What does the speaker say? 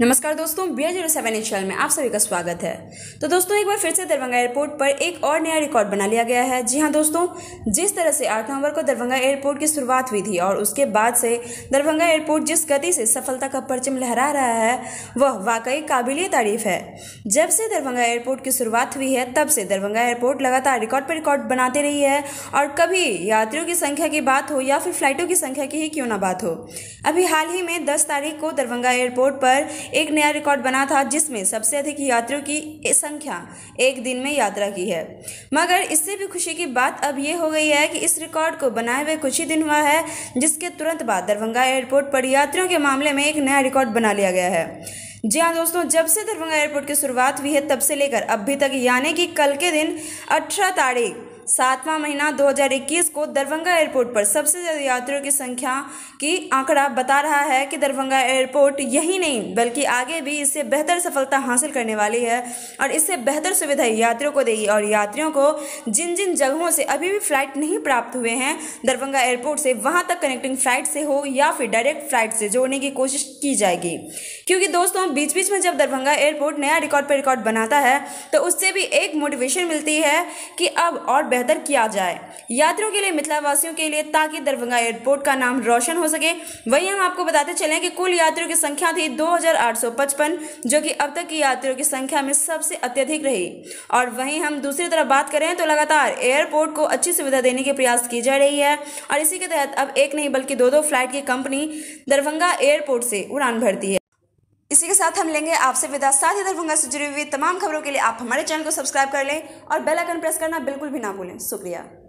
नमस्कार दोस्तों B zero seven channel में आप सभी का स्वागत है तो दोस्तों एक बार फिर से दरभंगा एयरपोर्ट पर एक और नया रिकॉर्ड बना लिया गया है जी हाँ दोस्तों जिस तरह से 8 नवंबर को दरभंगा एयरपोर्ट की शुरुआत हुई थी और उसके बाद से दरभंगा एयरपोर्ट जिस गति से सफलता का परचम लहरा रहा है वह वाकई काबिल तारीफ है जब से दरभंगा एयरपोर्ट की शुरुआत हुई है तब से दरभंगा एयरपोर्ट लगातार रिकॉर्ड पर रिकॉर्ड बनाते रही है और कभी यात्रियों की संख्या की बात हो या फिर फ्लाइटों की संख्या की ही क्यों ना बात हो अभी हाल ही में दस तारीख को दरभंगा एयरपोर्ट पर एक नया रिकॉर्ड बना था जिसमें सबसे अधिक यात्रियों की संख्या एक दिन में यात्रा की है मगर इससे भी खुशी की बात अब ये हो गई है कि इस रिकॉर्ड को बनाए हुए कुछ ही दिन हुआ है जिसके तुरंत बाद दरभंगा एयरपोर्ट पर यात्रियों के मामले में एक नया रिकॉर्ड बना लिया गया है जी हाँ दोस्तों जब से दरभंगा एयरपोर्ट की शुरुआत हुई है तब से लेकर अभी तक यानी कि कल के दिन अठारह तारीख सातवां महीना 2021 को दरभंगा एयरपोर्ट पर सबसे ज़्यादा यात्रियों की संख्या की आंकड़ा बता रहा है कि दरभंगा एयरपोर्ट यही नहीं बल्कि आगे भी इससे बेहतर सफलता हासिल करने वाली है और इससे बेहतर सुविधाएं यात्रियों को देगी और यात्रियों को जिन जिन जगहों से अभी भी फ्लाइट नहीं प्राप्त हुए हैं दरभंगा एयरपोर्ट से वहाँ तक कनेक्टिंग फ्लाइट से हो या फिर डायरेक्ट फ्लाइट से जोड़ने की कोशिश की जाएगी क्योंकि दोस्तों बीच बीच में जब दरभंगा एयरपोर्ट नया रिकॉर्ड पर रिकॉर्ड बनाता है तो उससे भी एक मोटिवेशन मिलती है कि अब और बेहतर किया जाए यात्रियों के लिए मिथिलावासियों के लिए ताकि दरभंगा एयरपोर्ट का नाम रोशन हो सके वहीं हम आपको बताते चले कि कुल यात्रियों की संख्या थी 2855 जो कि अब तक की यात्रियों की संख्या में सबसे अत्यधिक रही और वहीं हम दूसरी तरफ बात करें तो लगातार एयरपोर्ट को अच्छी सुविधा देने के प्रयास की जा रही है और इसी के तहत अब एक नहीं बल्कि दो दो फ्लाइट की कंपनी दरभंगा एयरपोर्ट से उड़ान भरती है इसी के साथ हम लेंगे आपसे विदा साथ ही दरभंगा से जुड़ी हुई तमाम खबरों के लिए आप हमारे चैनल को सब्सक्राइब कर लें और बेल आइकन प्रेस करना बिल्कुल भी ना भूलें शुक्रिया